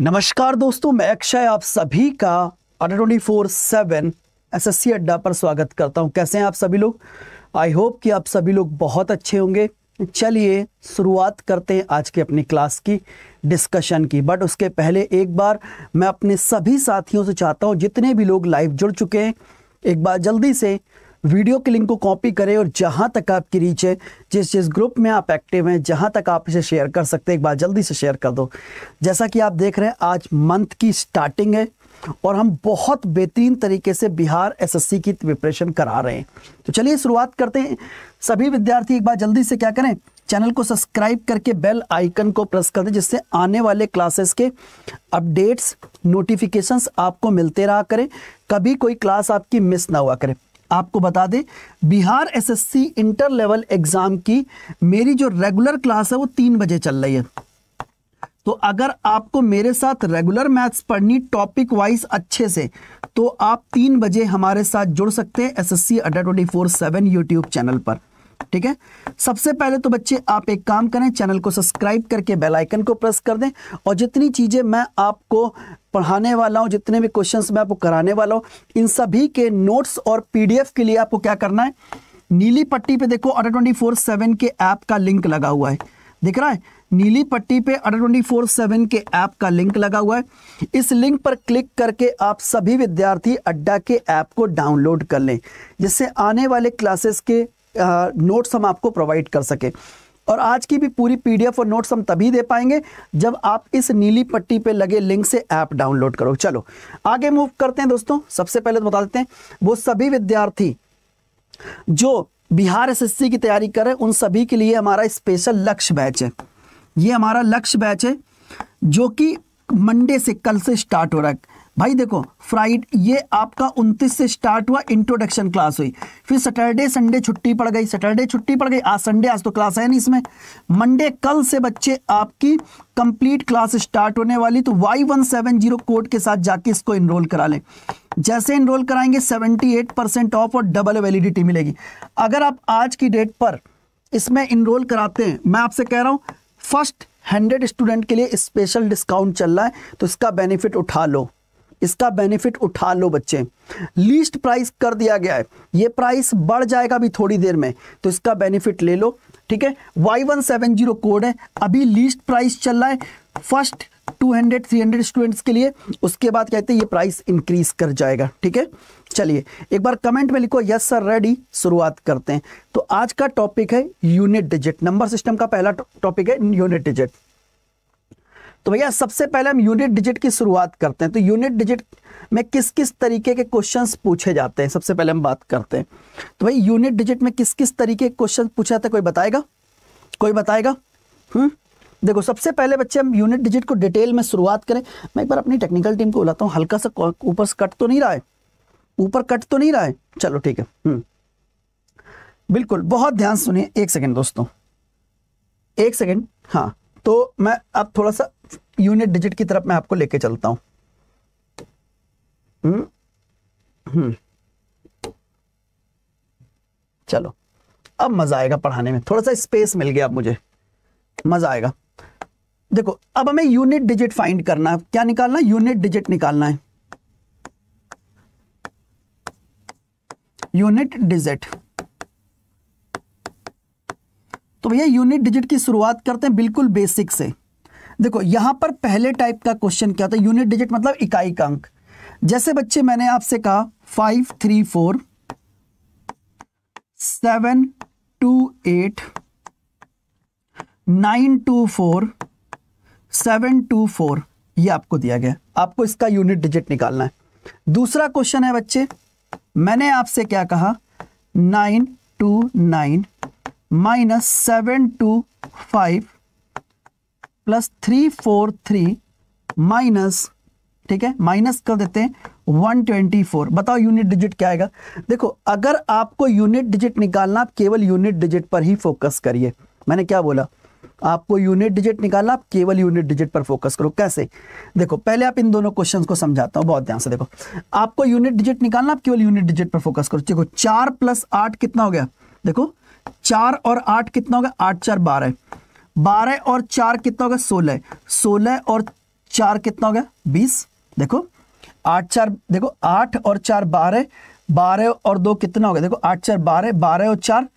नमस्कार दोस्तों मैं अक्षय आप सभी का twenty four seven S S C Adda पर स्वागत करता हूं कैसे हैं आप सभी लोग आई होप कि आप सभी लोग बहुत अच्छे होंगे चलिए शुरुआत करते हैं आज के अपनी क्लास की डिस्कशन की बट उसके पहले एक बार मैं अपने सभी साथियों से चाहता हूं जितने भी लोग लाइव जुड़ चुके हैं एक बार जल्दी से वीडियो के लिंक को कॉपी करें और जहाँ तक आपकी रीच है जिस जिस ग्रुप में आप एक्टिव हैं जहाँ तक आप इसे शेयर कर सकते हैं एक बार जल्दी से शेयर कर दो जैसा कि आप देख रहे हैं आज मंथ की स्टार्टिंग है और हम बहुत बेहतरीन तरीके से बिहार एसएससी की प्रिपरेशन करा रहे हैं तो चलिए शुरुआत करते हैं सभी विद्यार्थी एक बार जल्दी से क्या करें चैनल को सब्सक्राइब करके बेल आइकन को प्रेस कर दें जिससे आने वाले क्लासेस के अपडेट्स नोटिफिकेशंस आपको मिलते रहा करें कभी कोई क्लास आपकी मिस ना हुआ करें आपको बता दें Bihar SSC inter level exam की मेरी जो रेगुलर क्लास है वो तीन बजे चल रही है तो अगर आपको मेरे साथ रेगुलर मैथ्स पढ़नी टॉपिक वाइज अच्छे से तो आप तीन बजे हमारे साथ जुड़ सकते हैं S S C Adda twenty four seven YouTube channel पर ठीक है सबसे पहले तो बच्चे आप एक काम करें चैनल को सब्सक्राइब करके बेल आइकन को प्रेस कर दें और जितनी चीज़ें मैं आपको पढ़ाने वाला हूँ जितने भी क्वेश्चन मैं आपको कराने वाला हूँ इन सभी के नोट्स और पीडीएफ के लिए आपको क्या करना है नीली पट्टी पे देखो अडर ट्वेंटी फोर सेवन के ऐप का लिंक लगा हुआ है दिख रहा है नीली पट्टी पे अडर ट्वेंटी फोर सेवन के ऐप का लिंक लगा हुआ है इस लिंक पर क्लिक करके आप सभी विद्यार्थी अड्डा के ऐप को डाउनलोड कर लें जिससे आने वाले क्लासेस के नोट्स हम आपको प्रोवाइड कर सकें और आज की भी पूरी पीडीएफ और नोट्स हम तभी दे पाएंगे जब आप इस नीली पट्टी पे लगे लिंक से ऐप डाउनलोड करो चलो आगे मूव करते हैं दोस्तों सबसे पहले तो बता देते हैं वो सभी विद्यार्थी जो बिहार एस की तैयारी कर रहे हैं उन सभी के लिए हमारा स्पेशल लक्ष्य बैच है ये हमारा लक्ष्य बैच है जो कि मंडे से कल से स्टार्ट हो रहा है भाई देखो फ्राइड ये आपका 29 से स्टार्ट हुआ इंट्रोडक्शन क्लास हुई फिर सैटरडे संडे छुट्टी पड़ गई सैटरडे छुट्टी पड़ गई आज संडे आज तो क्लास है नहीं इसमें मंडे कल से बच्चे आपकी कंप्लीट क्लास स्टार्ट होने वाली तो Y one seven zero code के साथ जाके इसको इनरोल करा लें जैसे इनरोल कराएंगे सेवेंटी एट परसेंट ऑफ और डबल वैलिडिटी मिलेगी अगर आप आज की डेट पर इसमें इनरोल कराते हैं मैं आपसे कह रहा हूँ फर्स्ट हंड्रेड स्टूडेंट के लिए स्पेशल डिस्काउंट चल रहा है तो इसका बेनिफिट उठा लो इसका बेनिफिट उठा लो बच्चे लीस्ट प्राइस कर दिया गया है ये प्राइस बढ़ जाएगा अभी थोड़ी देर में तो इसका बेनिफिट ले लो ठीक है Y one seven zero code है अभी लीस्ट प्राइस चल रहा है first two hundred three hundred students के लिए उसके बाद कहते हैं ये प्राइस इंक्रीज कर जाएगा ठीक है चलिए एक बार कमेंट में लिखो यस सर रेडी शुरुआत करते हैं तो आज का टॉपिक है यूनिट डिजिट नंबर सिस्टम का पहला टॉपिक है यूनिट डिजिट तो भैया सबसे पहले हम यूनिट डिजिट की शुरुआत करते हैं तो यूनिट डिजिट में किस किस तरीके के क्वेश्चंस पूछे जाते हैं सबसे पहले हम बात करते हैं तो भाई यूनिट डिजिट में किस किस तरीके के क्वेश्चन पूछे जाते हैं कोई बताएगा कोई बताएगा हम्म देखो सबसे पहले बच्चे हम यूनिट डिजिट को डिटेल में शुरुआत करें मैं एक बार अपनी टेक्निकल टीम को बुलाता हूँ हल्का सा ऊपर से कट तो नहीं रहा है ऊपर कट तो नहीं रहा है चलो ठीक है बिल्कुल बहुत ध्यान सुनिए एक सेकेंड दोस्तों एक सेकेंड हाँ तो मैं अब थोड़ा सा यूनिट डिजिट की तरफ मैं आपको लेके चलता हूं हम्म? हम्म। चलो अब मजा आएगा पढ़ाने में थोड़ा सा स्पेस मिल गया अब मुझे मजा आएगा देखो अब हमें यूनिट डिजिट फाइंड करना है क्या निकालना यूनिट डिजिट निकालना है यूनिट डिजिट तो भैया यूनिट डिजिट की शुरुआत करते हैं बिल्कुल बेसिक से देखो यहां पर पहले टाइप का क्वेश्चन क्या होता है यूनिट डिजिट मतलब इकाई का अंक जैसे बच्चे मैंने आपसे कहा five three four seven two eight nine two four seven two four यह आपको दिया गया आपको इसका यूनिट डिजिट निकालना है दूसरा क्वेश्चन है बच्चे मैंने आपसे क्या कहा nine two nine minus seven two five plus three four three minus ठीक है माइनस कर देते हैं फोर बताओ यूनिट डिजिट क्या आएगा देखो अगर आपको यूनिट डिजिट निकालना आप केवल यूनिट डिजिट पर ही फोकस करिए मैंने क्या बोला आपको यूनिट डिजिट निकालना आप केवल यूनिट डिजिट पर फोकस करो कैसे देखो पहले आप इन दोनों क्वेश्चंस को समझाता हूं बहुत ध्यान से देखो आपको यूनिट डिजिट निकालना आप केवल यूनिट डिजिट पर फोकस करो देखो चार प्लस आठ कितना हो गया देखो चार और आठ कितना हो गया आठ चार बारह बारह और चार कितना हो गया सोलह सोलह और चार कितना हो गया बीस देखो आठ चार देखो आठ और चार बारह बारह और दो कितना हो गया देखो आठ चार बारह बारह और चार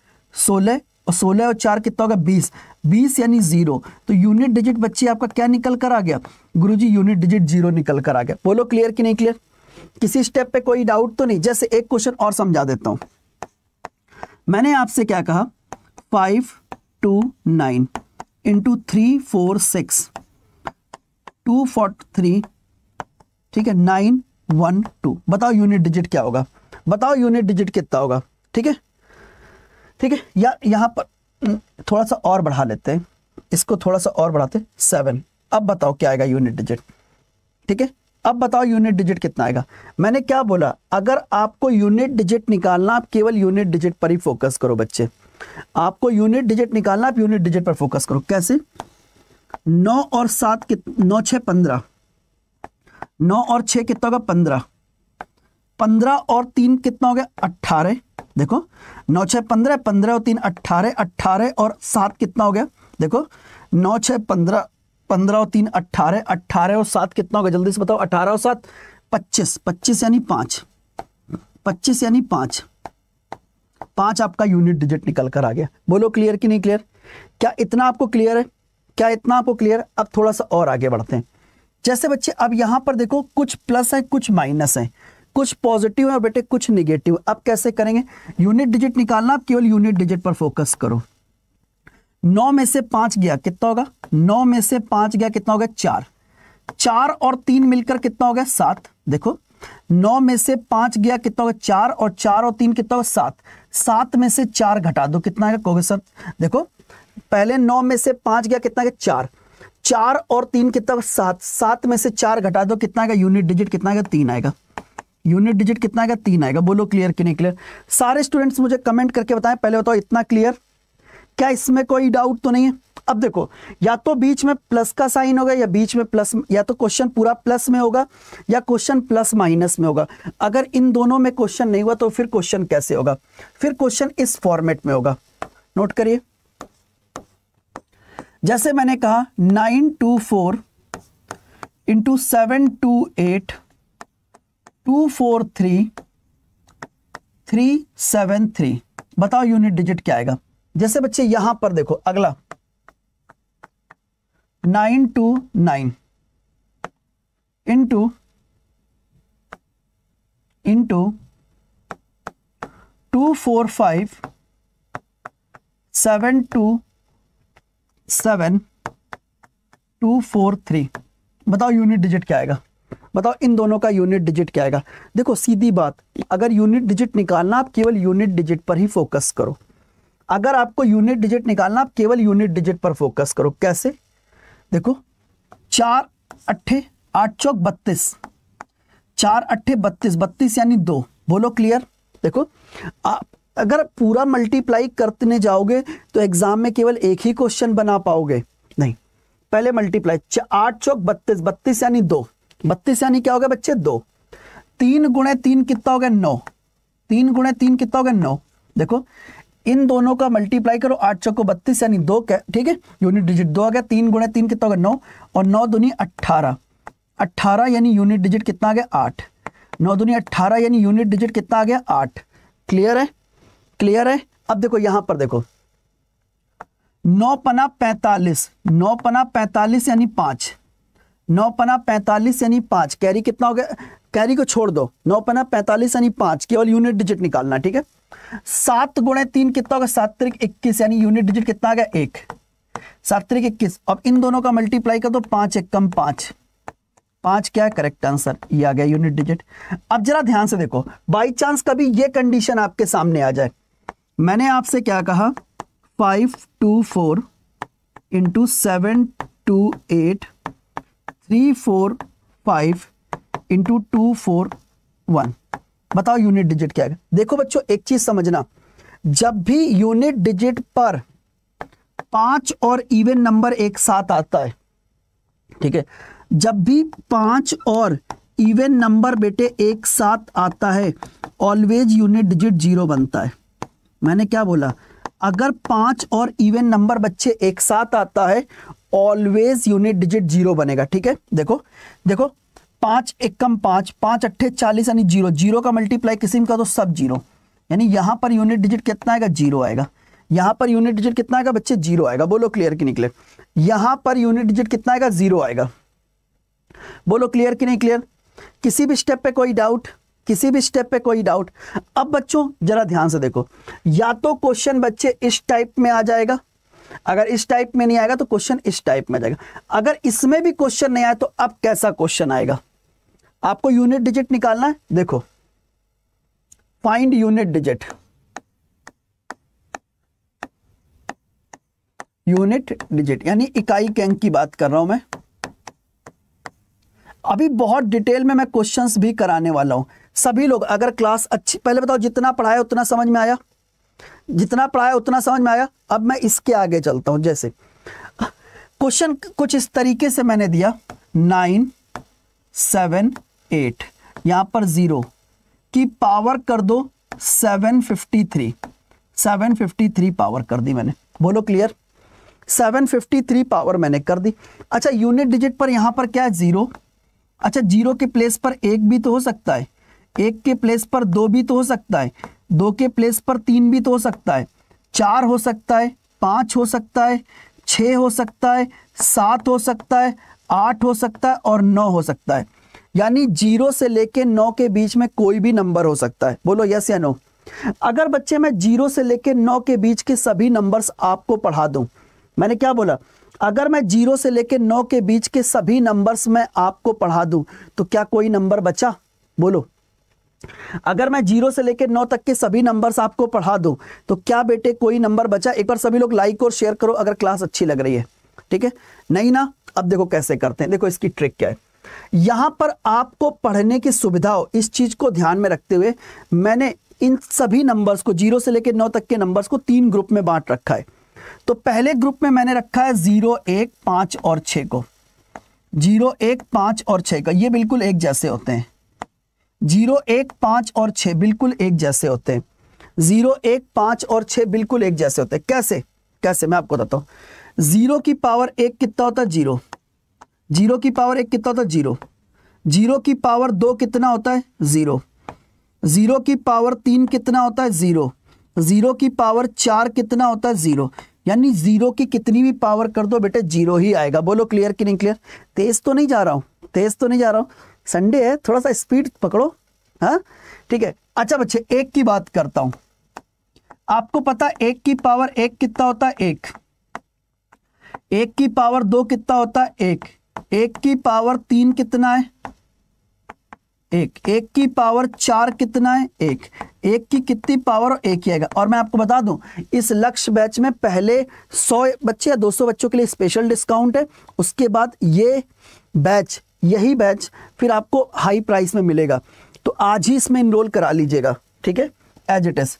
सोलह और सोलह और चार कितना होगा बीस बीस यानी जीरो तो यूनिट डिजिट बच्चे आपका क्या निकल कर आ गया गुरुजी यूनिट डिजिट जीरो निकल कर आ गया बोलो क्लियर कि नहीं क्लियर किसी स्टेप पे कोई डाउट तो नहीं जैसे एक क्वेश्चन और समझा देता हूं मैंने आपसे क्या कहा five two nine into three four six two four three ठीक है नाइन वन टू बताओ यूनिट डिजिट क्या होगा बताओ यूनिट डिजिट कितना होगा ठीक है ठीक है या यहाँ पर थोड़ा सा और बढ़ा लेते हैं इसको थोड़ा सा और बढ़ाते सेवन अब बताओ क्या आएगा यूनिट डिजिट ठीक है अब बताओ यूनिट डिजिट कितना आएगा मैंने क्या बोला अगर आपको यूनिट डिजिट निकालना आप केवल यूनिट डिजिट पर ही फोकस करो बच्चे आपको यूनिट डिजिट निकालना आप यूनिट डिजिट पर फोकस करो कैसे नौ और सात के नौ छः पंद्रह नौ और छः कितना होगा पंद्रह पंद्रह और तीन कितना हो गया अट्ठारह देखो नौ छः पंद्रह पंद्रह और तीन अट्ठारह अट्ठारह और सात कितना हो गया देखो नौ छः पंद्रह पंद्रह और तीन अट्ठारह अट्ठारह और सात कितना होगा जल्दी से बताओ अट्ठारह और सात पच्चीस पच्चीस यानी पाँच पच्चीस यानी पाँच पांच आपका यूनिट डिजिट निकल कर आ गया बोलो क्लियर कि नहीं क्लियर क्या इतना आपको क्लियर है क्या इतना आपको क्लियर अब थोड़ा सा और आगे बढ़ते हैं जैसे बच्चे अब यहां पर देखो कुछ प्लस है कुछ माइनस है कुछ पॉजिटिव है और बेटे कुछ निगेटिव अब कैसे करेंगे यूनिट डिजिट निकालना आप केवल यूनिट डिजिट पर फोकस करो नौ में से पांच गया कितना होगा नौ में से पांच गया कितना होगा चार चार और तीन मिलकर कितना हो गया सात देखो नौ में से पांच गया कितना होगा चार और चार और तीन कितना होगा सात सात में से चार घटा दो कितना आएगा कहोगे सर देखो पहले नौ में से पांच गया कितना गया चार चार और तीन कितना सात सात में से चार घटा दो कितना आएगा यूनिट डिजिट कितना आएगा तीन आएगा यूनिट डिजिट कितना आएगा तीन आएगा बोलो क्लियर कि नहीं क्लियर सारे स्टूडेंट्स मुझे कमेंट करके बताएं पहले बताओ इतना क्लियर क्या इसमें कोई डाउट तो नहीं है अब देखो या तो बीच में प्लस का साइन होगा या बीच में प्लस या तो क्वेश्चन पूरा प्लस में होगा या क्वेश्चन प्लस माइनस में होगा अगर इन दोनों में क्वेश्चन नहीं हुआ तो फिर क्वेश्चन कैसे होगा फिर क्वेश्चन इस फॉर्मेट में होगा नोट करिए जैसे मैंने कहा nine two four into seven two eight two four three three seven three बताओ यूनिट डिजिट क्या आएगा जैसे बच्चे यहां पर देखो अगला nine two nine into into two four five seven two seven two four three बताओ यूनिट डिजिट क्या आएगा बताओ इन दोनों का यूनिट डिजिट क्या आएगा देखो सीधी बात अगर यूनिट डिजिट निकालना आप केवल यूनिट डिजिट पर ही फोकस करो अगर आपको यूनिट डिजिट निकालना आप केवल यूनिट डिजिट पर फोकस करो कैसे देखो चार अट्ठे आठ चौक बत्तीस चार अट्ठे बत्तीस बत्तीस यानी दो बोलो क्लियर देखो आप अगर पूरा मल्टीप्लाई करते जाओगे तो एग्जाम में केवल एक ही क्वेश्चन बना पाओगे नहीं पहले मल्टीप्लाई आठ चौक बत्तीस बत्तीस यानी दो बत्तीस यानी क्या हो गया बच्चे दो तीन गुणे तीन कितना हो गया नौ तीन गुणे तीन कितना हो गया नौ देखो इन दोनों का मल्टीप्लाई करो आठ चौको बत्तीस यानी दो ठीक है यूनिट डिजिट दो आ गया तीन गुणे तीन कितना नौ और नौ दुनी अट्ठारह अट्ठारह यानी यूनिट डिजिट कितना आ गया आठ नौ दुनी अट्ठारह यानी यूनिट डिजिट कितना आ गया आठ क्लियर है क्लियर है अब देखो यहां पर देखो नौ पना पैंतालीस नौ पना पैंतालीस यानी पांच नौ पना पैंतालीस यानी पांच कैरी कितना हो गया कैरी को छोड़ दो नौ पना पैंतालीस यानी पांच केवल यूनिट डिजिट निकालना ठीक है सात गुणे तीन कितना होगा सात तरीक इक्कीस यानी यूनिट डिजिट कितना आ गया एक सात तरीक इक्कीस अब इन दोनों का मल्टीप्लाई कर दो तो पांच एक कम पांच पांच क्या है करेक्ट आंसर ये आ गया यूनिट डिजिट अब जरा ध्यान से देखो बाई चांस कभी ये कंडीशन आपके सामने आ जाए मैंने आपसे क्या कहा five two four into seven two eight three four five into two four one बताओ यूनिट डिजिट क्या है देखो बच्चों एक चीज समझना जब भी यूनिट डिजिट पर पांच और इवन नंबर एक साथ आता है ठीक है जब भी पांच और इवन नंबर बेटे एक साथ आता है ऑलवेज यूनिट डिजिट जीरो बनता है मैंने क्या बोला अगर पांच और इवन नंबर बच्चे एक साथ आता है ऑलवेज यूनिट डिजिट जीरो बनेगा ठीक है देखो देखो पांच एकम पांच पांच अट्ठे चालीस यानी जीरो जीरो का मल्टीप्लाई किसी का तो सब जीरो यानी यहां पर यूनिट डिजिट कितना आएगा जीरो आएगा यहां पर यूनिट डिजिट कितना आएगा बच्चे जीरो आएगा बोलो क्लियर की निकले यहां पर यूनिट डिजिट कितना आएगा जीरो आएगा बोलो क्लियर की नहीं क्लियर किसी भी स्टेप पे कोई डाउट किसी भी स्टेप पे कोई डाउट अब बच्चों जरा ध्यान से देखो या तो क्वेश्चन बच्चे इस टाइप में आ जाएगा अगर इस टाइप में नहीं आएगा तो क्वेश्चन इस टाइप में आ जाएगा अगर इसमें भी क्वेश्चन नहीं आया तो अब कैसा क्वेश्चन आएगा आपको यूनिट डिजिट निकालना है देखो find unit digit unit digit यानी इकाई के अंक की बात कर रहा हूं मैं अभी बहुत डिटेल में मैं क्वेश्चंस भी कराने वाला हूं सभी लोग अगर क्लास अच्छी पहले बताओ जितना पढ़ाया उतना समझ में आया जितना पढ़ाया उतना समझ में आया अब मैं इसके आगे चलता हूं जैसे क्वेश्चन कुछ इस तरीके से मैंने दिया नाइन सेवन एट यहां पर ज़ीरो की पावर कर दो seven fifty three seven fifty three power कर दी मैंने बोलो clear seven fifty three power मैंने कर दी अच्छा यूनिट डिजिट पर यहाँ पर क्या है ज़ीरो अच्छा जीरो के प्लेस पर एक भी तो हो सकता है एक के प्लेस पर दो भी तो हो सकता है दो के प्लेस पर तीन भी तो हो सकता है चार हो सकता है पांच हो सकता है छ हो सकता है सात हो सकता है आठ हो सकता है और नौ हो सकता है यानी जीरो से लेके नौ के बीच में कोई भी नंबर हो सकता है बोलो यस या नो अगर बच्चे मैं जीरो से लेके नौ के बीच के सभी नंबर्स आपको पढ़ा दूं मैंने क्या बोला अगर मैं जीरो से लेके नौ के बीच के सभी नंबर्स मैं आपको पढ़ा दूं तो क्या कोई नंबर बचा बोलो अगर मैं जीरो से लेकर नौ तक के सभी नंबर्स आपको पढ़ा दूं तो क्या बेटे कोई नंबर बचा एक बार सभी लोग लाइक और शेयर करो अगर क्लास अच्छी लग रही है ठीक है नहीं ना अब देखो कैसे करते हैं देखो इसकी ट्रिक क्या है यहाँ पर आपको पढ़ने की सुविधा हो इस चीज़ को ध्यान में रखते हुए मैंने इन सभी नंबर्स को जीरो से लेकर नौ तक के नंबर्स को तीन ग्रुप में बांट रखा है तो पहले ग्रुप में मैंने रखा है जीरो एक पाँच और छः को जीरो एक पाँच और छः का ये बिल्कुल एक जैसे होते हैं जीरो एक पाँच और छः बिल्कुल एक जैसे होते हैं जीरो एक पाँच और छः बिल्कुल एक जैसे होते हैं कैसे कैसे मैं आपको बताता हूँ जीरो की पावर एक कितना होता है जीरो जीरो की पावर एक कितना होता है जीरो जीरो की पावर दो कितना होता है ज़ीरो ज़ीरो की पावर तीन कितना होता है ज़ीरो ज़ीरो की पावर चार कितना होता है ज़ीरो यानी ज़ीरो की कितनी भी पावर कर दो बेटे जीरो ही आएगा बोलो क्लियर कि नहीं क्लियर तेज़ तो नहीं जा रहा हूं तेज़ तो नहीं जा रहा हूं संडे है थोड़ा सा स्पीड पकड़ो हाँ ठीक है अच्छा बच्चे एक की बात करता हूं आपको पता एक की पावर एक कितना होता है एक एक की पावर दो कितना होता है एक एक की पावर तीन कितना है एक एक की पावर चार कितना है एक एक की कितनी पावर एक ही आएगा और मैं आपको बता दूं इस लक्ष्य बैच में पहले सौ बच्चे या दो सौ बच्चों के लिए स्पेशल डिस्काउंट है उसके बाद ये बैच यही बैच फिर आपको हाई प्राइस में मिलेगा तो आज ही इसमें इनरोल करा लीजिएगा ठीक है एज इट इज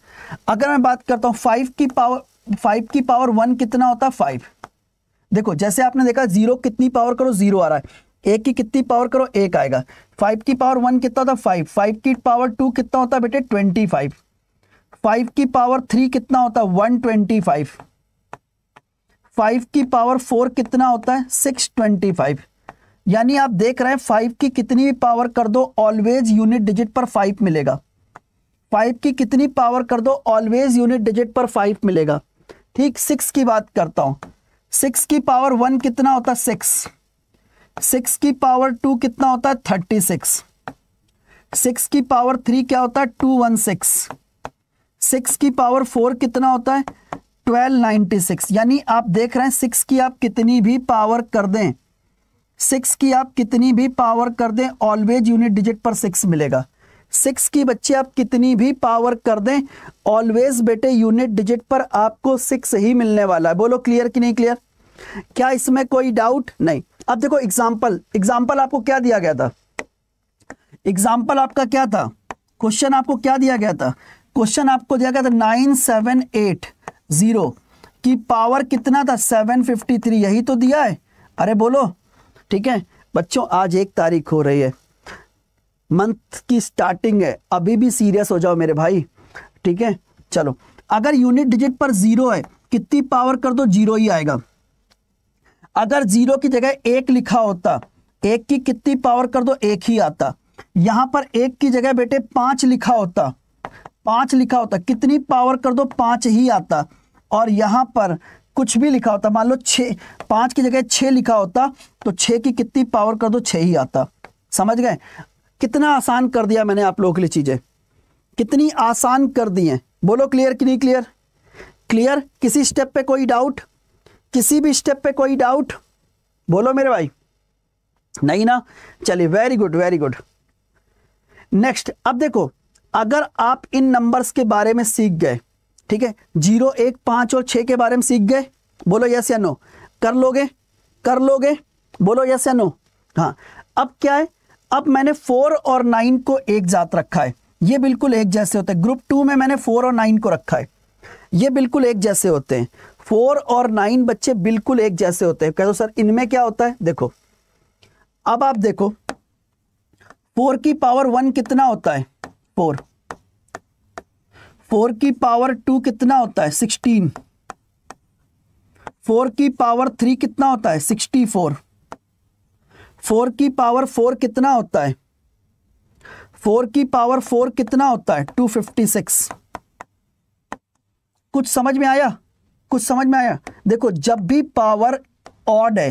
अगर मैं बात करता हूं फाइव की पावर फाइव की पावर वन कितना होता है फाइव देखो जैसे आपने देखा जीरो कितनी पावर करो जीरो आ रहा है एक की कितनी पावर करो एक आएगा फाइव की पावर वन कितना था फाइव फाइव की पावर टू कितना होता है बेटे ट्वेंटी फाइव फाइव की पावर थ्री कितना होता है वन ट्वेंटी फाइव फाइव की पावर फोर कितना होता है सिक्स ट्वेंटी फाइव यानी आप देख रहे हैं फाइव की कितनी भी पावर कर दो ऑलवेज यूनिट डिजिट पर फाइव मिलेगा फाइव की कितनी पावर कर दो ऑलवेज यूनिट डिजिट पर फाइव मिलेगा ठीक सिक्स की बात करता हूं सिक्स की पावर वन कितना होता है सिक्स सिक्स की पावर टू कितना होता है थर्टी सिक्स सिक्स की पावर थ्री क्या होता है टू वन सिक्स सिक्स की पावर फोर कितना होता है ट्वेल्व नाइन्टी सिक्स यानी आप देख रहे हैं सिक्स की आप कितनी भी पावर कर दें सिक्स की आप कितनी भी पावर कर दें ऑलवेज यूनिट डिजिट पर सिक्स मिलेगा सिक्स की बच्चे आप कितनी भी पावर कर दें ऑलवेज बेटे यूनिट डिजिट पर आपको सिक्स ही मिलने वाला है बोलो क्लियर कि नहीं क्लियर क्या इसमें कोई डाउट नहीं अब देखो एग्जाम्पल एग्जाम्पल आपको क्या दिया गया था एग्जाम्पल आपका क्या था क्वेश्चन आपको क्या दिया गया था क्वेश्चन आपको दिया गया था नाइन सेवन एट जीरो की पावर कितना था सेवन फिफ्टी थ्री यही तो दिया है अरे बोलो ठीक है बच्चों आज एक तारीख हो रही है मंथ की स्टार्टिंग है अभी भी सीरियस हो जाओ मेरे भाई ठीक है चलो अगर यूनिट डिजिट पर जीरो है कितनी पावर कर दो जीरो ही आएगा अगर जीरो की जगह एक लिखा होता एक की कितनी पावर कर दो एक ही आता यहां पर एक की जगह बेटे पांच लिखा होता पांच लिखा होता कितनी पावर कर दो पांच ही आता और यहां पर कुछ भी लिखा होता मान लो छ पांच की जगह छ लिखा होता तो छ की कितनी पावर कर दो छ ही आता समझ गए कितना आसान कर दिया मैंने आप लोगों के लिए चीज़ें कितनी आसान कर दी हैं बोलो क्लियर कि नहीं क्लियर क्लियर किसी स्टेप पे कोई डाउट किसी भी स्टेप पे कोई डाउट बोलो मेरे भाई नहीं ना चलिए very good very good next अब देखो अगर आप इन नंबर्स के बारे में सीख गए ठीक है जीरो एक पांच और छ के बारे में सीख गए बोलो यस या नो कर लोगे कर लोगे बोलो यस या नो हाँ अब क्या है अब मैंने फोर और नाइन को एक जात रखा है ये बिल्कुल एक जैसे होते हैं ग्रुप टू में मैंने फोर और नाइन को रखा है ये बिल्कुल एक जैसे होते हैं फोर और नाइन बच्चे बिल्कुल एक जैसे होते हैं कह दो सर इनमें क्या होता है देखो अब आप देखो फोर की पावर वन कितना होता है फोर फोर की पावर टू कितना होता है सिक्सटीन फोर की पावर थ्री कितना होता है सिक्सटी फोर फोर की पावर फोर कितना होता है फोर की पावर फोर कितना होता है टू फिफ्टी सिक्स कुछ समझ में आया कुछ समझ में आया देखो जब भी पावर ऑड है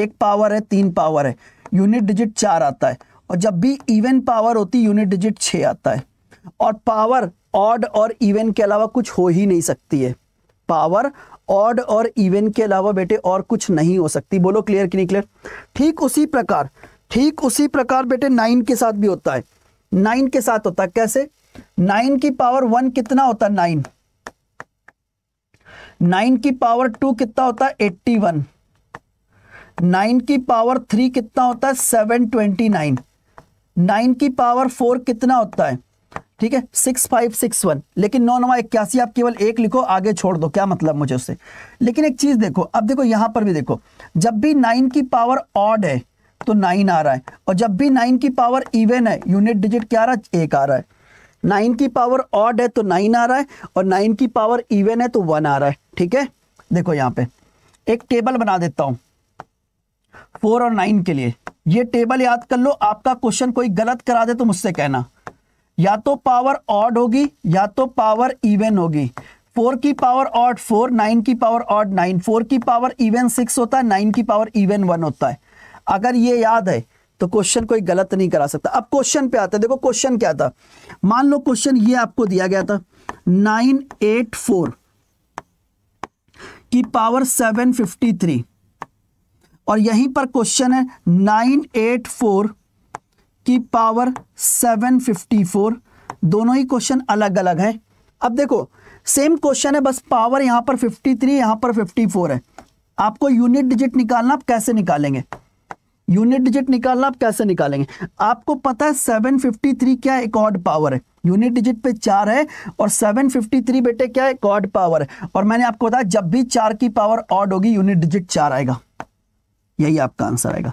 एक पावर है तीन पावर है यूनिट डिजिट चार आता है और जब भी इवन पावर होती यूनिट डिजिट छ आता है और पावर ऑड और इवन के अलावा कुछ हो ही नहीं सकती है पावर ऑड और इवन के अलावा बेटे और कुछ नहीं हो सकती बोलो क्लियर कि नहीं क्लियर ठीक उसी प्रकार ठीक उसी प्रकार बेटे नाइन के साथ भी होता है नाइन के साथ होता है कैसे नाइन की पावर वन कितना होता है नाइन नाइन की पावर टू कितना होता है एट्टी वन नाइन की पावर थ्री कितना होता है सेवन ट्वेंटी नाइन नाइन की पावर फोर कितना होता है ठीक है सिक्स फाइव सिक्स वन लेकिन नौ नवा इक्यासी आप केवल एक लिखो आगे छोड़ दो क्या मतलब मुझे उससे लेकिन एक चीज़ देखो अब देखो यहां पर भी देखो जब भी नाइन की पावर ऑड है तो नाइन आ रहा है और जब भी नाइन की पावर इवन है यूनिट डिजिट क्या आ रहा है एक आ रहा है नाइन की पावर ऑड है तो नाइन आ रहा है और नाइन की पावर इवन है तो वन आ रहा है ठीक है देखो यहाँ पे एक टेबल बना देता हूं फोर और नाइन के लिए ये टेबल याद कर लो आपका क्वेश्चन कोई गलत करा दे तो मुझसे कहना या तो पावर ऑड होगी या तो पावर इवन होगी फोर की पावर ऑड फोर नाइन की पावर ऑड नाइन फोर की पावर इवन सिक्स होता है नाइन की पावर इवन वन होता है अगर ये याद है तो क्वेश्चन कोई गलत नहीं करा सकता अब क्वेश्चन पे आते हैं देखो क्वेश्चन क्या था मान लो क्वेश्चन ये आपको दिया गया था नाइन एट फोर की पावर सेवन फिफ्टी थ्री और यहीं पर क्वेश्चन है नाइन एट फोर की पावर 754 दोनों ही क्वेश्चन अलग अलग हैं अब देखो सेम क्वेश्चन है बस पावर यहां पर 53 थ्री यहां पर 54 है आपको यूनिट डिजिट निकालना आप कैसे निकालेंगे यूनिट डिजिट निकालना आप कैसे निकालेंगे आपको पता है 753 क्या एक ऑड पावर है यूनिट डिजिट पे चार है और 753 बेटे क्या एक ऑड पावर है और मैंने आपको बताया जब भी चार की पावर ऑड होगी यूनिट डिजिट चार आएगा यही आपका आंसर आएगा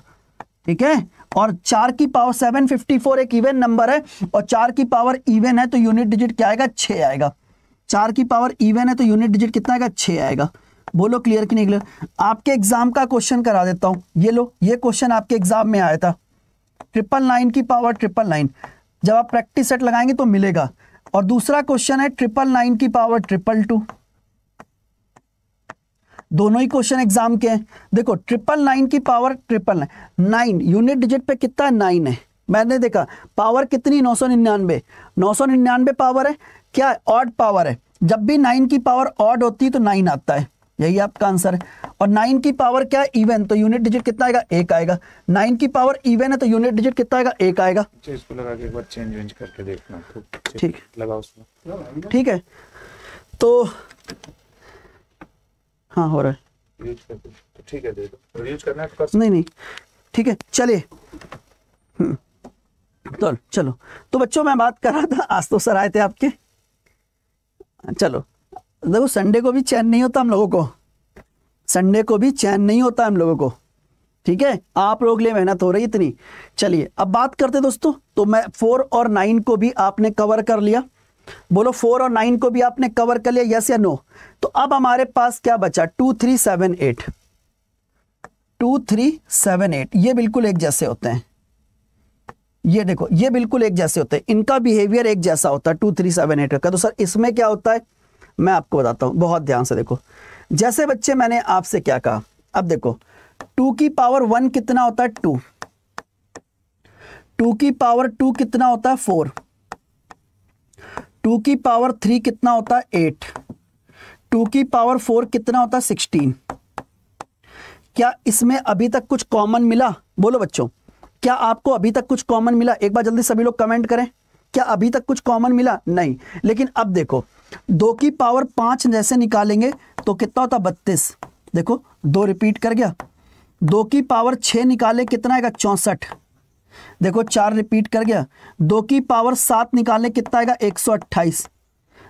ठीक है और चार की पावर सेवन फिफ्टी फोर एक इवन नंबर है और चार की पावर इवन है तो यूनिट डिजिट क्या आएगा छः आएगा चार की पावर इवन है तो यूनिट डिजिट कितना आएगा छः आएगा बोलो क्लियर कि नहीं क्लियर आपके एग्जाम का क्वेश्चन करा देता हूँ ये लो ये क्वेश्चन आपके एग्जाम में आया था ट्रिपल नाइन की पावर ट्रिपल नाइन जब आप प्रैक्टिस सेट लगाएंगे तो मिलेगा और दूसरा क्वेश्चन है ट्रिपल नाइन की पावर ट्रिपल टू दोनों ही क्वेश्चन एग्जाम के हैं देखो ट्रिपल नाइन की power triple nine nine unit digit पे कितना नाइन है मैंने देखा पावर कितनी नौ सौ निन्यानवे नौ सौ निन्यानवे पावर है क्या ऑड पावर है जब भी नाइन की पावर ऑड होती है तो नाइन आता है यही आपका आंसर है और नाइन की पावर क्या है इवन तो यूनिट डिजिट कितना आएगा एक आएगा नाइन की पावर इवन है तो यूनिट डिजिट कितना आएगा एक आएगा ठीक ठीक है तो हाँ हो रहा है तो ठीक है यूज करना है तो कर नहीं नहीं ठीक है चलिए तो चलो तो बच्चों मैं बात कर रहा था आज तो सर आए थे आपके चलो देखो संडे को भी चैन नहीं होता हम लोगों को संडे को भी चैन नहीं होता हम लोगों को ठीक है आप लोग लिए मेहनत हो रही इतनी चलिए अब बात करते दोस्तों तो मैं फोर और नाइन को भी आपने कवर कर लिया बोलो फोर और नाइन को भी आपने कवर कर लिया यस या नो तो अब हमारे पास क्या बचा two three seven eight two three seven eight ये बिल्कुल एक जैसे होते हैं ये देखो ये बिल्कुल एक जैसे होते हैं इनका बिहेवियर एक जैसा होता है टू थ्री सेवन एट का तो सर इसमें क्या होता है मैं आपको बताता हूं बहुत ध्यान से देखो जैसे बच्चे मैंने आपसे क्या कहा अब देखो टू की पावर वन कितना होता है टू टू की पावर टू कितना होता है फोर टू की पावर थ्री कितना होता है एट टू की पावर फोर कितना होता है सिक्सटीन क्या इसमें अभी तक कुछ कॉमन मिला बोलो बच्चों क्या आपको अभी तक कुछ कॉमन मिला एक बार जल्दी सभी लोग कमेंट करें क्या अभी तक कुछ कॉमन मिला नहीं लेकिन अब देखो दो की पावर पांच जैसे निकालेंगे तो कितना होता बत्तीस देखो दो रिपीट कर गया दो की पावर छः निकाले कितना आएगा चौंसठ देखो चार रिपीट कर गया दो की पावर सात निकालने कितना आएगा एक सौ अट्ठाईस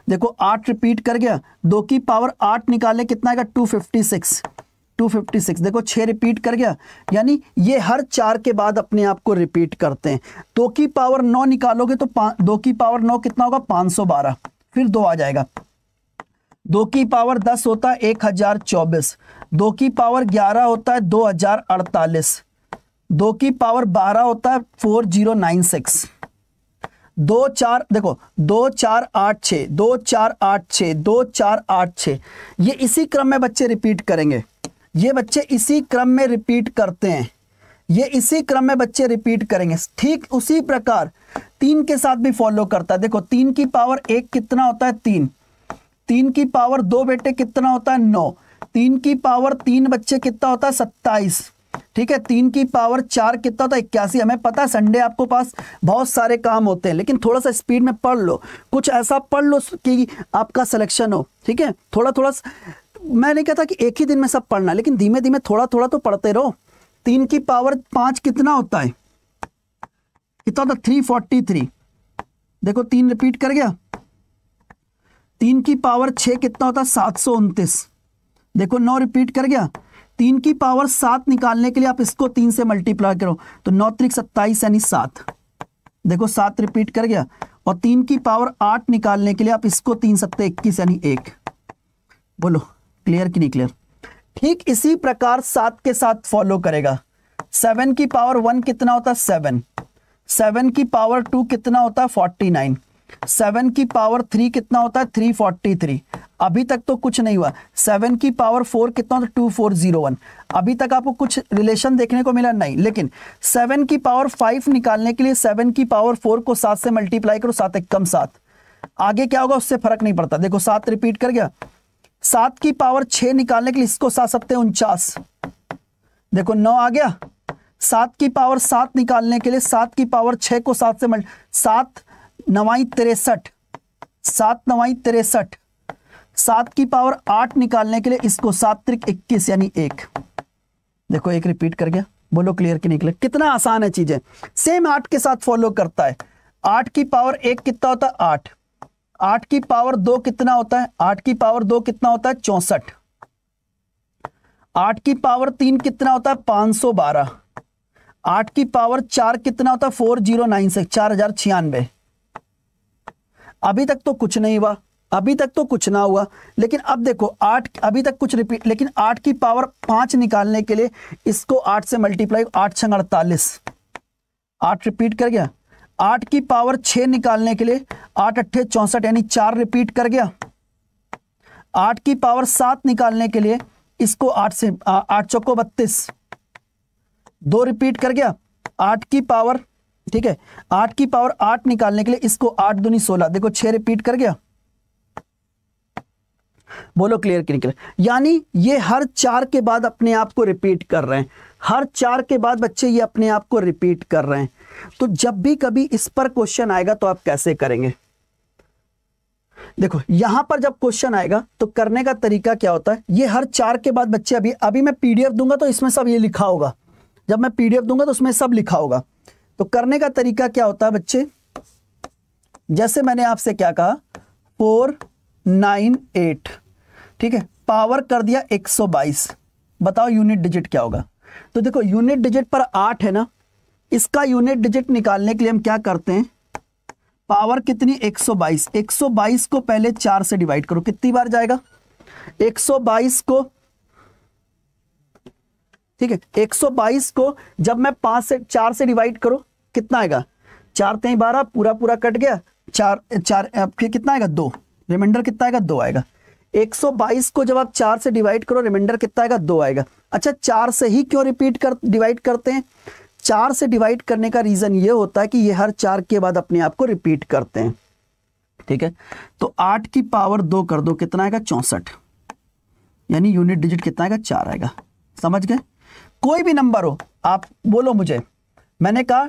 देखो आठ रिपीट कर गया दो की पावर आठ निकालने कितना आएगा two fifty six two fifty six देखो छः रिपीट कर गया यानी ये हर चार के बाद अपने आप को रिपीट करते हैं दो की पावर नौ निकालोगे तो दो की पावर नौ कितना होगा पाँच सौ बारह फिर दो आ जाएगा दो की पावर दस होता है एक हजार चौबीस दो की पावर ग्यारह होता है दो हजार अड़तालीस दो की पावर बारह होता है फोर जीरो नाइन सिक्स दो चार देखो दो चार आठ छ दो चार आठ छ दो चार आठ छ ये इसी क्रम में बच्चे रिपीट करेंगे ये बच्चे इसी क्रम में रिपीट करते हैं ये इसी क्रम में बच्चे रिपीट करेंगे ठीक उसी प्रकार तीन के साथ भी फॉलो करता है देखो तीन की पावर एक कितना होता है तीन तीन की पावर दो बेटे कितना होता है नौ तीन की पावर तीन बच्चे कितना होता है सत्ताईस ठीक है तीन की पावर चार कितना था इक्यासी हमें पता है संडे आपको पास बहुत सारे काम होते हैं लेकिन थोड़ा सा स्पीड में पढ़ लो कुछ ऐसा पढ़ लो कि आपका सिलेक्शन हो ठीक है थोड़ा थोड़ा मैं नहीं कहता कि एक ही दिन में सब पढ़ना लेकिन धीमे धीमे थोड़ा थोड़ा तो पढ़ते रहो तीन की पावर पांच कितना होता है कितना था थ्री फोर्टी थ्री देखो तीन रिपीट कर गया तीन की पावर छः कितना होता है सात सौ उनतीस देखो नौ रिपीट कर गया तीन की पावर सात निकालने के लिए आप इसको तीन से मल्टीप्लाई करो तो नौ त्रिक सत्ताईस यानी सात देखो सात रिपीट कर गया और तीन की पावर आठ निकालने के लिए आप इसको तीन सत्ते इक्कीस यानी एक बोलो क्लियर कि नहीं क्लियर ठीक इसी प्रकार सात के साथ फॉलो करेगा सेवन की पावर वन कितना होता है सेवन सेवन की पावर टू कितना होता है फोर्टी नाइन सेवन की पावर थ्री कितना होता है थ्री फोर्टी थ्री अभी तक तो कुछ नहीं हुआ सेवन की पावर फोर कितना होता है टू फोर जीरो वन अभी तक आपको कुछ रिलेशन देखने को मिला नहीं लेकिन सेवन की पावर फाइव निकालने के लिए सेवन की पावर फोर को सात से मल्टीप्लाई करो सात एक कम सात आगे क्या होगा उससे फर्क नहीं पड़ता देखो सात रिपीट कर गया सात की पावर छ निकालने के लिए इसको सात सत्ते उनचास देखो नौ आ गया सात की पावर सात निकालने के लिए सात की पावर छ को सात से मल्टी सात नवाई तिरसठ सात नवाई तिरसठ सात की पावर आठ निकालने के लिए इसको सात त्रिक इक्कीस यानी एक देखो एक रिपीट कर गया बोलो क्लियर की निकले कितना आसान है चीजें सेम आठ के साथ फॉलो करता है आठ की पावर एक कितना होता है आठ आठ की पावर दो कितना होता है आठ की पावर दो कितना होता है चौसठ आठ की पावर तीन कितना होता है पांच सौ बारह आठ की पावर चार कितना होता है फोर जीरो नाइन सिक्स चार हजार छियानवे अभी तक तो कुछ नहीं हुआ अभी तक तो कुछ ना हुआ लेकिन अब देखो आठ अभी तक कुछ रिपीट लेकिन आठ की पावर पांच निकालने के लिए इसको आठ से मल्टीप्लाई आठ छंग अड़तालीस आठ रिपीट कर गया आठ की पावर छ निकालने के लिए आठ अट्ठे चौसठ यानी चार रिपीट कर गया आठ की पावर सात निकालने के लिए इसको आठ से आठ चौको बत्तीस दो रिपीट कर गया आठ की पावर ठीक है आठ की पावर आठ निकालने के लिए इसको आठ दुनी सोलह देखो छह रिपीट कर गया बोलो क्लियर क्लियर क्लियर यानी ये हर चार के बाद अपने आप को रिपीट कर रहे हैं हर चार के बाद बच्चे ये अपने आप को रिपीट कर रहे हैं तो जब भी कभी इस पर क्वेश्चन आएगा तो आप कैसे करेंगे देखो यहां पर जब क्वेश्चन आएगा तो करने का तरीका क्या होता है ये हर चार के बाद बच्चे अभी अभी मैं पीडीएफ दूंगा तो इसमें सब ये लिखा होगा जब मैं पीडीएफ दूंगा तो उसमें सब लिखा होगा तो करने का तरीका क्या होता है बच्चे जैसे मैंने आपसे क्या कहा फोर नाइन एट ठीक है पावर कर दिया 122 बताओ यूनिट डिजिट क्या होगा तो देखो यूनिट डिजिट पर आठ है ना इसका यूनिट डिजिट निकालने के लिए हम क्या करते हैं पावर कितनी 122 122 को पहले चार से डिवाइड करो कितनी बार जाएगा 122 को ठीक है 122 को जब मैं पांच से चार से डिवाइड करो कितना आएगा चार तेई बारह पूरा पूरा कट गया चार चार आपके कितना आएगा दो रिमाइंडर कितना आएगा दो आएगा 122 को जब आप चार से डिवाइड करो रिमाइंडर कितना आएगा दो आएगा अच्छा चार से ही क्यों रिपीट कर डिवाइड करते हैं चार से डिवाइड करने का रीजन ये होता है कि ये हर चार के बाद अपने आप को रिपीट करते हैं ठीक है तो आठ की पावर दो कर दो कितना आएगा चौंसठ यानी यूनिट डिजिट कितना आएगा चार आएगा समझ गए कोई भी नंबर हो आप बोलो मुझे मैंने कहा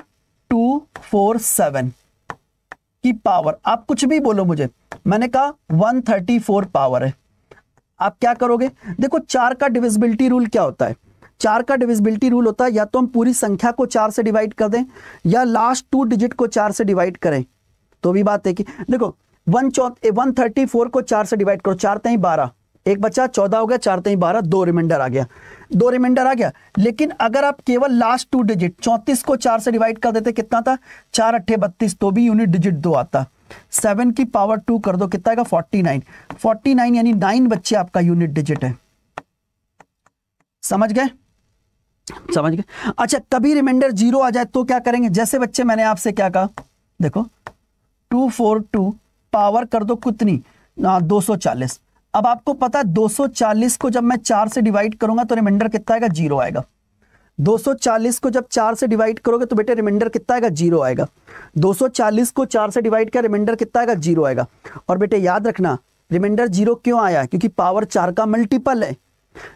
टू फोर सेवन की पावर आप कुछ भी बोलो मुझे मैंने कहा वन थर्टी फोर पावर है आप क्या करोगे देखो चार का डिविजिबिलिटी रूल क्या होता है चार का डिविजिबिलिटी रूल होता है या तो हम पूरी संख्या को चार से डिवाइड कर दें या लास्ट टू डिजिट को चार से डिवाइड करें तो भी बात है कि देखो वन चौथ वन थर्टी फोर को चार से डिवाइड करो चार तीन बारह एक बच्चा चौदह हो गया चार तीन बारह दो रिमाइंडर आ गया दो रिमाइंडर आ गया लेकिन अगर आप केवल लास्ट टू डिजिट चौंतीस को चार से डिवाइड कर देते कितना था चार अट्ठे बत्तीस तो भी यूनिट डिजिट दो आता सेवन की पावर टू कर दो कितना आएगा फोर्टी नाइन फोर्टी नाइन यानी नाइन बच्चे आपका यूनिट डिजिट है समझ गए समझ गए अच्छा कभी रिमाइंडर जीरो आ जाए तो क्या करेंगे जैसे बच्चे मैंने आपसे क्या कहा देखो टू फोर टू पावर कर दो कितनी दो सौ चालीस अब आपको पता है 240 को जब मैं चार से डिवाइड करूंगा तो रिमाइंडर कितना आएगा जीरो आएगा 240 को जब चार से डिवाइड करोगे तो बेटे रिमाइंडर कितना आएगा जीरो आएगा 240 को चार से डिवाइड किया रिमाइंडर कितना आएगा जीरो आएगा और बेटे याद रखना रिमाइंडर जीरो क्यों आया क्योंकि पावर चार का मल्टीपल है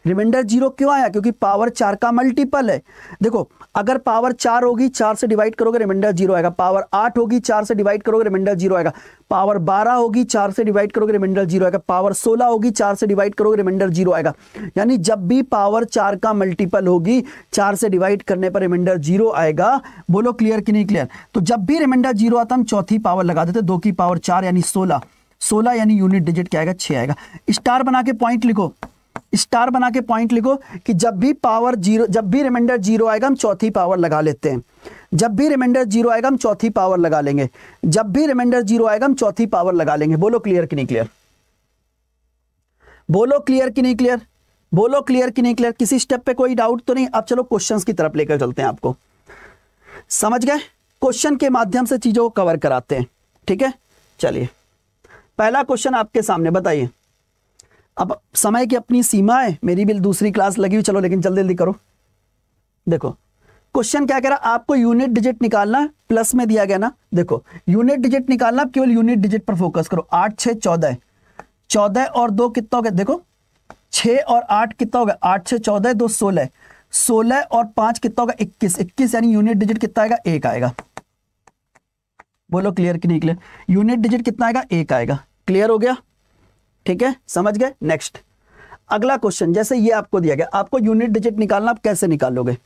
रिमाइंडर जीरो क्यों आया क्योंकि पावर चार का मल्टीपल है देखो अगर पावर चार होगी चार से डिवाइड करोगे रिमाइंडर जीरो आएगा पावर आठ होगी चार से डिवाइड करोगे रिमाइंडर जीरो आएगा पावर बारह होगी चार से डिवाइड करोगे रिमाइंडर जीरो आएगा पावर सोलह होगी चार से डिवाइड करोगे रिमाइंडर जीरो आएगा यानी जब भी पावर चार का मल्टीपल होगी चार से डिवाइड करने पर रिमाइंडर जीरो आएगा बोलो क्लियर कि नहीं क्लियर तो जब भी रिमाइंडर जीरो आता हम चौथी पावर लगा देते दो की पावर चार यानी सोलह सोलह यानी यूनिट डिजिट क्या आएगा छह आएगा स्टार बना के पॉइंट लिखो स्टार बना के पॉइंट लिखो कि जब भी पावर जीरो जब भी रिमाइंडर जीरो आएगा हम चौथी पावर लगा लेते हैं जब भी रिमाइंडर जीरो आएगा हम चौथी पावर लगा लेंगे जब भी रिमाइंडर जीरो आएगा हम चौथी पावर लगा लेंगे बोलो क्लियर कि नहीं क्लियर बोलो क्लियर कि नहीं क्लियर बोलो क्लियर कि नहीं क्लियर किसी स्टेप पे कोई डाउट तो नहीं अब चलो क्वेश्चन की तरफ लेकर चलते हैं आपको समझ गए क्वेश्चन के माध्यम से चीजों को कवर कराते हैं ठीक है चलिए पहला क्वेश्चन आपके सामने बताइए अब समय की अपनी सीमा है मेरी भी दूसरी क्लास लगी हुई चलो लेकिन जल्दी जल्दी करो देखो क्वेश्चन क्या कह रहा आपको यूनिट डिजिट निकालना प्लस में दिया गया ना देखो यूनिट डिजिट निकालना केवल यूनिट डिजिट पर फोकस करो आठ छह चौदह चौदह और दो कितना हो गया देखो छह और आठ कितना होगा आठ छह चौदह दो सोलह सोलह और पांच कितना होगा इक्कीस इक्कीस यानी यूनिट डिजिट कितना आएगा एक आएगा बोलो क्लियर कि नहीं क्लियर यूनिट डिजिट कितना आएगा एक आएगा क्लियर हो गया ठीक है समझ गए नेक्स्ट अगला क्वेश्चन जैसे ये आपको दिया गया आपको यूनिट डिजिट निकालना आप कैसे निकालोगे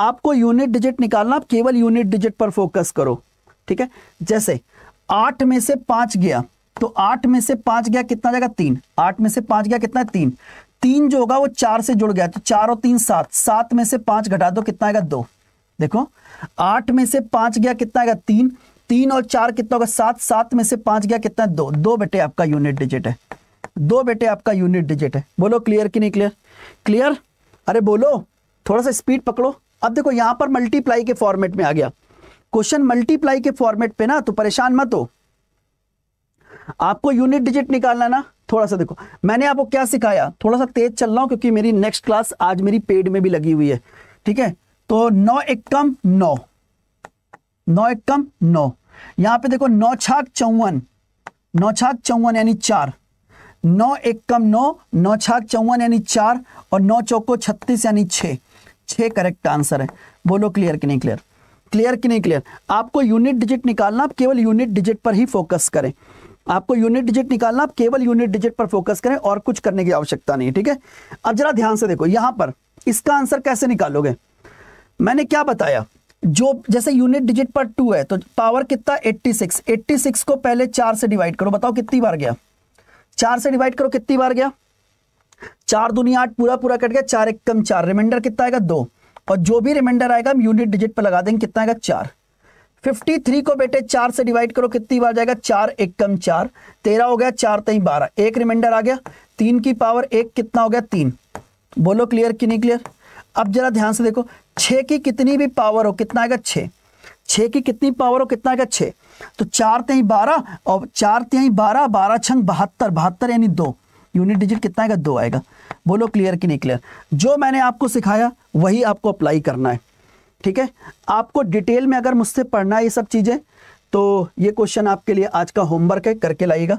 आपको यूनिट डिजिट निकालना आप केवल यूनिट डिजिट पर फोकस करो ठीक है जैसे आठ में से पांच गया तो आठ में से पांच गया कितना जाएगा तीन आठ में से पांच गया कितना तीन तीन जो होगा वो चार से जुड़ गया तो चार और तीन सात सात में से पांच घटा दो कितना आएगा दो देखो आठ में से पांच गया कितना आएगा तीन तीन और चार कितना होगा सात सात में से पांच गया कितना दो दो बेटे आपका यूनिट डिजिट है दो बेटे आपका यूनिट डिजिट है बोलो क्लियर कि नहीं क्लियर क्लियर अरे बोलो थोड़ा सा स्पीड पकड़ो अब देखो यहां पर मल्टीप्लाई के फॉर्मेट में आ गया क्वेश्चन मल्टीप्लाई के फॉर्मेट पे ना तो परेशान मत हो आपको यूनिट डिजिट निकालना ना थोड़ा सा देखो मैंने आपको क्या सिखाया थोड़ा सा तेज चल रहा हूं क्योंकि मेरी नेक्स्ट क्लास आज मेरी पेड में भी लगी हुई है ठीक है तो नौ एक कम नौ नौ एक कम नौ यहां पे देखो नौ छाक चौवन नौ छाक चौवन यानी चार नौ एक कम नौ नौ छाक चौवन यानी चार और नौ चौको छत्तीस यानी छ छः करेक्ट आंसर है बोलो क्लियर कि नहीं क्लियर क्लियर कि नहीं क्लियर आपको यूनिट डिजिट निकालना आप केवल यूनिट डिजिट पर ही फोकस करें आपको यूनिट डिजिट निकालना आप केवल यूनिट डिजिट पर फोकस करें और कुछ करने की आवश्यकता नहीं ठीक है अब जरा ध्यान से देखो यहां पर इसका आंसर कैसे निकालोगे मैंने क्या बताया जो जैसे यूनिट डिजिट पर टू है तो पावर कितना एट्टी सिक्स को पहले चार से डिवाइड करो बताओ कितनी बार गया चार से डिवाइड करो कितनी बार गया चार दुनिया आठ पूरा पूरा कट गया चार एक कम चार रिमाइंडर कितना आएगा दो और जो भी रिमाइंडर आएगा हम यूनिट डिजिट पर लगा देंगे कितना आएगा चार 53 को बेटे चार से डिवाइड करो कितनी बार जाएगा चार एक कम चार तेरह हो गया चार तीन बारह एक रिमाइंडर आ गया तीन की पावर एक कितना हो गया तीन बोलो क्लियर कि नहीं क्लियर अब जरा ध्यान से देखो छ की कितनी भी पावर हो कितना आएगा छः छः की कितनी पावर हो कितना क्या छः तो चार तेई बारह और चार तेई बारह बारह छंग बहत्तर बहत्तर यानी दो यूनिट डिजिट कितना आएगा दो आएगा बोलो क्लियर कि नहीं क्लियर जो मैंने आपको सिखाया वही आपको अप्लाई करना है ठीक है आपको डिटेल में अगर मुझसे पढ़ना है ये सब चीज़ें तो ये क्वेश्चन आपके लिए आज का होमवर्क है करके लाइएगा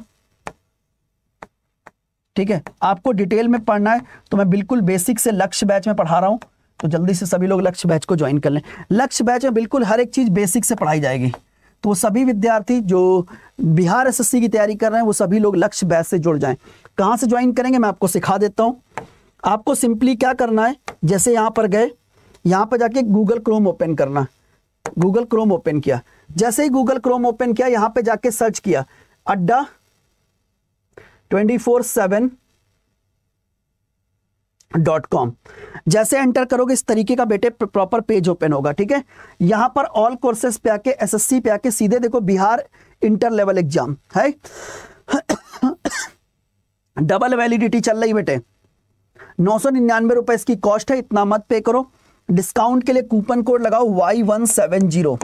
ठीक है आपको डिटेल में पढ़ना है तो मैं बिल्कुल बेसिक से लक्ष्य बैच में पढ़ा रहा हूं तो जल्दी से सभी लोग लक्ष्य बैच को ज्वाइन कर लें लक्ष्य बैच में बिल्कुल हर एक चीज़ बेसिक से पढ़ाई जाएगी तो सभी विद्यार्थी जो बिहार एसएससी की तैयारी कर रहे हैं वो सभी लोग लक्ष्य बैच से जुड़ जाएं कहाँ से ज्वाइन करेंगे मैं आपको सिखा देता हूँ आपको सिंपली क्या करना है जैसे यहाँ पर गए यहाँ पर जाके गूगल क्रोम ओपन करना गूगल क्रोम ओपन किया जैसे ही गूगल क्रोम ओपन किया यहाँ पे जाके सर्च किया Adda twenty four seven dot com जैसे एंटर करोगे इस तरीके का बेटे प्रॉपर पेज ओपन होगा ठीक है यहां पर ऑल कोर्सेस पे आके एस एस सी पे आके सीधे देखो बिहार इंटर लेवल एग्जाम है डबल वैलिडिटी चल रही बेटे नौ सौ निन्यानवे रुपए इसकी कॉस्ट है इतना मत पे करो डिस्काउंट के लिए कूपन कोड लगाओ वाई वन सेवन जीरो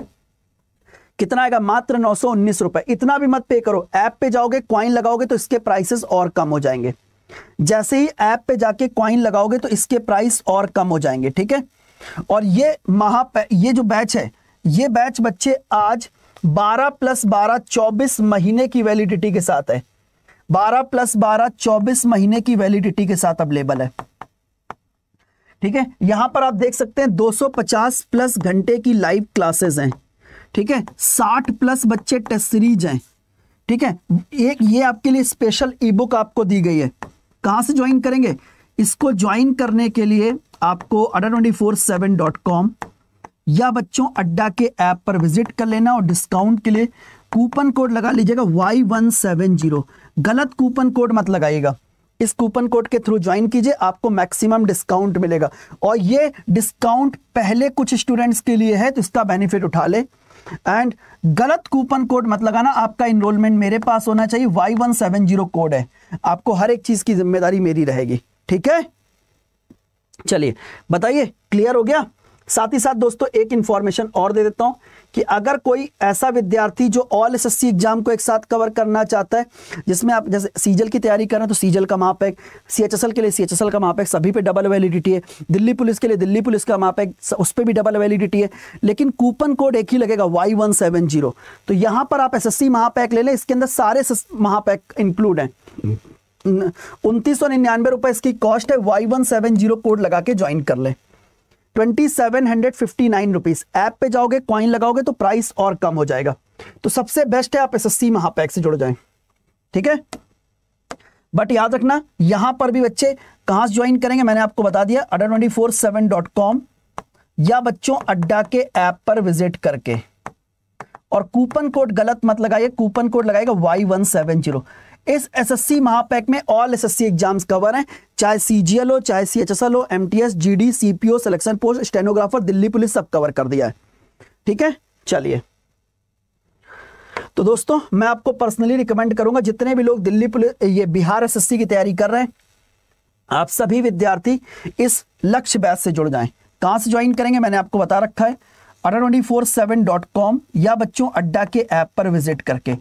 कितना आएगा मात्र नौ सौ उन्नीस रुपए इतना भी मत पे करो ऐप पे जाओगे क्वाइन लगाओगे तो इसके प्राइसेस और कम हो जाएंगे जैसे ही ऐप पे जाके क्वाइन लगाओगे तो इसके प्राइस और कम हो जाएंगे ठीक है और ये महा ये जो बैच है ये बैच बच्चे आज 12 प्लस 12 24 महीने की वैलिडिटी के साथ है 12 प्लस 12 24 महीने की वैलिडिटी के साथ अवेलेबल है ठीक है यहां पर आप देख सकते हैं 250 प्लस घंटे की लाइव क्लासेस हैं ठीक है 60 प्लस बच्चे टेस्ट सीरीज हैं ठीक है एक ये आपके लिए स्पेशल ई बुक आपको दी गई है कहां से ज्वाइन करेंगे इसको ज्वाइन करने के लिए आपको Adda twenty four seven dot com या बच्चों अड्डा के ऐप पर विजिट कर लेना और डिस्काउंट के लिए कूपन कोड लगा लीजिएगा वाई वन सेवन जीरो गलत कूपन कोड मत लगाइएगा इस कूपन कोड के थ्रू ज्वाइन कीजिए आपको मैक्सिमम डिस्काउंट मिलेगा और ये डिस्काउंट पहले कुछ स्टूडेंट्स के लिए है तो इसका बेनिफिट उठा ले एंड गलत कूपन कोड मत लगाना आपका इनरोलमेंट मेरे पास होना चाहिए Y one seven zero code है आपको हर एक चीज़ की जिम्मेदारी मेरी रहेगी ठीक है चलिए बताइए क्लियर हो गया साथ ही साथ दोस्तों एक इन्फॉर्मेशन और दे देता हूं कि अगर कोई ऐसा विद्यार्थी जो ऑल एस एस एग्जाम को एक साथ कवर करना चाहता है जिसमें आप जैसे सीजल की तैयारी कर रहे हैं तो सीजल का माप है सी के लिए सी एच एस एल का माप है सभी पे डबल वैलिडिटी है दिल्ली पुलिस के लिए दिल्ली पुलिस का माप है उस पर भी डबल वैलिडिटी है लेकिन कूपन कोड एक ही लगेगा वाई वन सेवन जीरो तो यहाँ पर आप एस एस सी महापैक ले लें इसके अंदर सारे महापैक इंक्लूड हैं हम्म। उनतीस सौ निन्यानवे रुपये इसकी कॉस्ट है Y one seven zero code लगा के ज्वाइन कर लें twenty seven hundred fifty nine rupees app पे जाओगे क्वाइन लगाओगे तो प्राइस और कम हो जाएगा तो सबसे बेस्ट है आप एस एस सी महापैक से जुड़ जाए ठीक है बट याद रखना यहां पर भी बच्चे कहां से ज्वाइन करेंगे मैंने आपको बता दिया Adda twenty four seven dot com या बच्चों अड्डा के ऐप पर विजिट करके और कूपन कोड गलत मत लगाइए कूपन कोड लगाएगा वाई वन सेवन जीरो इस एसएससी महापैक में ऑल एसएससी एग्जाम्स कवर हैं चाहे सीजीएल हो चाहे सीएचएसएल हो MTS GD CPO selection post stenographer Delhi police सब कवर कर दिया है ठीक है चलिए तो दोस्तों मैं आपको पर्सनली रिकमेंड करूंगा जितने भी लोग दिल्ली पुलिस ये बिहार सी की तैयारी कर रहे हैं आप सभी विद्यार्थी इस लक्ष्य बैच से जुड़ जाए कहां से ज्वाइन करेंगे मैंने आपको बता रखा है Adda twenty four seven dot com या बच्चों अड्डा के ऐप पर विजिट करके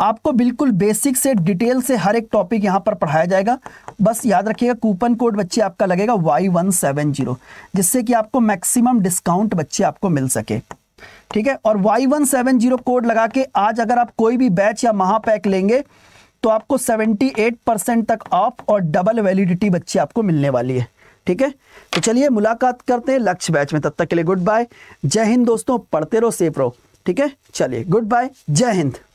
आपको बिल्कुल बेसिक से डिटेल से हर एक टॉपिक यहाँ पर पढ़ाया जाएगा बस याद रखिएगा कूपन कोड बच्चे आपका लगेगा वाई वन सेवन जीरो जिससे कि आपको मैक्सिमम डिस्काउंट बच्चे आपको मिल सके ठीक है और Y one seven zero code लगा के आज अगर आप कोई भी बैच या महापैक लेंगे तो आपको सेवेंटी एट परसेंट तक ऑफ और डबल वैलिडिटी बच्चे आपको मिलने वाली है ठीक है तो चलिए मुलाकात करते हैं लक्ष्य बैच में तब तक के लिए गुड बाय जय हिंद दोस्तों पढ़ते रहो सेफ रहो ठीक है चलिए गुड बाय जय हिंद